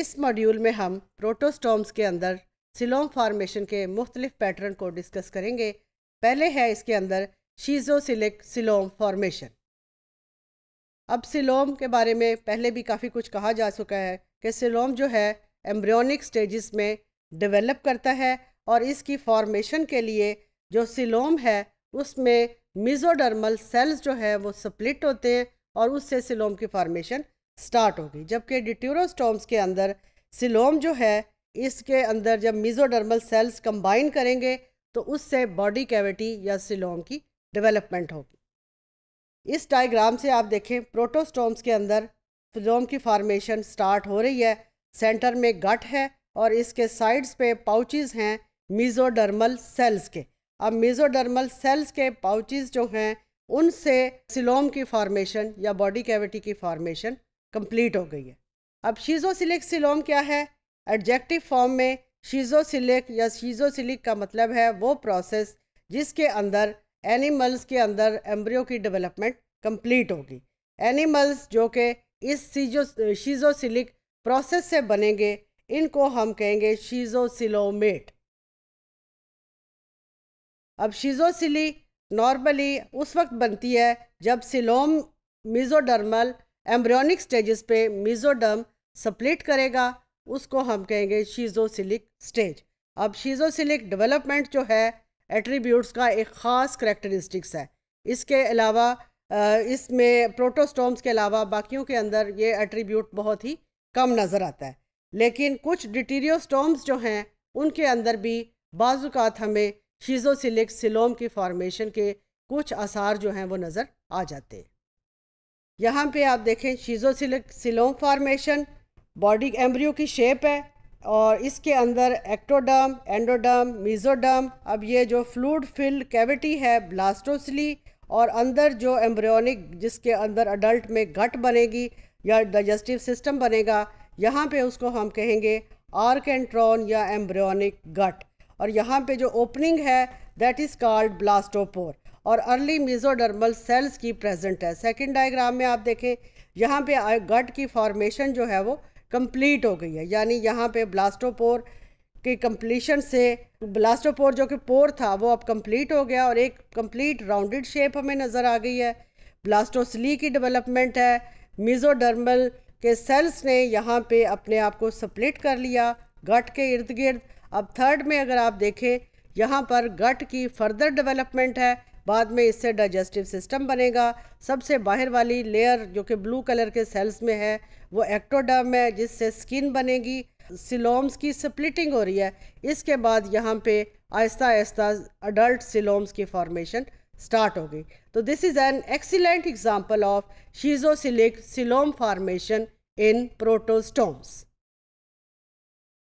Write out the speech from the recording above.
इस मॉड्यूल में हम प्रोटोस्टोम्स के अंदर सिलोम फार्मेशन के मुख्तलिफ पैटर्न को डिस्कस करेंगे पहले है इसके अंदर शीजोसिलिक सिलोम फॉर्मेशन अब सिलोम के बारे में पहले भी काफ़ी कुछ कहा जा चुका है कि सिलोम जो है एम्ब्रियोनिक स्टेजेस में डेवलप करता है और इसकी फॉर्मेशन के लिए जो सिलोम है उसमें मिजोडर्मल सेल्स जो है वो स्प्लिट होते हैं और उससे सिलोम की फॉर्मेशन स्टार्ट होगी जबकि डिट्यूरोस्टोम्स के अंदर सिलोम जो है इसके अंदर जब मिजोडर्मल सेल्स कंबाइन करेंगे तो उससे बॉडी कैविटी या सिलोम की डेवलपमेंट होगी इस डायग्राम से आप देखें प्रोटोस्टोम्स के अंदर सिलोम की फार्मेशन स्टार्ट हो रही है सेंटर में गट है और इसके साइड्स पे पाउचेस हैं मिजोडर्मल सेल्स के अब मिजोडर्मल सेल्स के पाउचेस जो हैं उनसे सिलोम की फार्मेशन या बॉडी कैविटी की फार्मेशन कंप्लीट हो गई है अब शीजोसिलिक सिलोम क्या है एडजेक्टिव फॉर्म में शीजोसिलिक या शीजोसिलिक का मतलब है वो प्रोसेस जिसके अंदर एनिमल्स के अंदर एम्ब्रियो की डेवलपमेंट कंप्लीट होगी एनिमल्स जो कि इस सीजो शीजोसिलिक प्रोसेस से बनेंगे इनको हम कहेंगे शीजोसिलोमेट अब शीजोसिली नॉर्मली उस वक्त बनती है जब सिलोम मिजोडर्मल एम्ब्रियोनिक स्टेजेस पे मिज़ोडम सप्लिट करेगा उसको हम कहेंगे शीजोसिलिक स्टेज अब शीजोसिलिक डेवलपमेंट जो है एट्रीब्यूट्स का एक ख़ास करेक्टरिस्टिक्स है इसके अलावा इसमें प्रोटोस्टोम्स के अलावा बाकियों के अंदर ये एट्रीब्यूट बहुत ही कम नज़र आता है लेकिन कुछ डिटीरियोस्टोम्स जो हैं उनके अंदर भी बाज़ात हमें शीजोसिलिक सिलोम की फॉर्मेशन के कुछ आसार जो हैं वो नज़र आ जाते हैं यहाँ पे आप देखें schizocoelom formation body embryo की शेप है और इसके अंदर एक्टोडर्म एंडोडर्म मीजोडर्म अब ये जो फ्लूड फिल्ड कैविटी है ब्लास्टोसली और अंदर जो एम्ब्रियोनिक जिसके अंदर अडल्ट में गट बनेगी या डाइजेस्टिव सिस्टम बनेगा यहाँ पे उसको हम कहेंगे आर्केंट्रॉन या एम्ब्रियोनिक गट और यहाँ पे जो ओपनिंग है दैट इज़ कॉल्ड ब्लास्टोपोर और अर्ली मीजोडर्मल सेल्स की प्रेजेंट है सेकंड डायग्राम में आप देखें यहाँ पे गट की फॉर्मेशन जो है वो कंप्लीट हो गई है यानी यहाँ पे ब्लास्टोपोर के कंप्लीशन से ब्लास्टोपोर जो कि पोर था वो अब कंप्लीट हो गया और एक कंप्लीट राउंडेड शेप हमें नज़र आ गई है ब्लास्टोसली की डेवलपमेंट है मीजोडर्मल के सेल्स ने यहाँ पर अपने आप को सप्लिट कर लिया गट के इर्द गिर्द अब थर्ड में अगर आप देखें यहाँ पर गट की फर्दर डेवलपमेंट है बाद में इससे डाइजेस्टिव सिस्टम बनेगा सबसे बाहर वाली लेयर जो कि ब्लू कलर के सेल्स में है वो एक्टोडर्म है जिससे स्किन बनेगी सिलोम्स की स्प्लिटिंग हो रही है इसके बाद यहाँ पे आहिस्ता आहिस्ता अडल्ट सिलोम्स की फॉर्मेशन स्टार्ट हो गई तो this is an excellent example of schizocoelic coelom formation in protostomes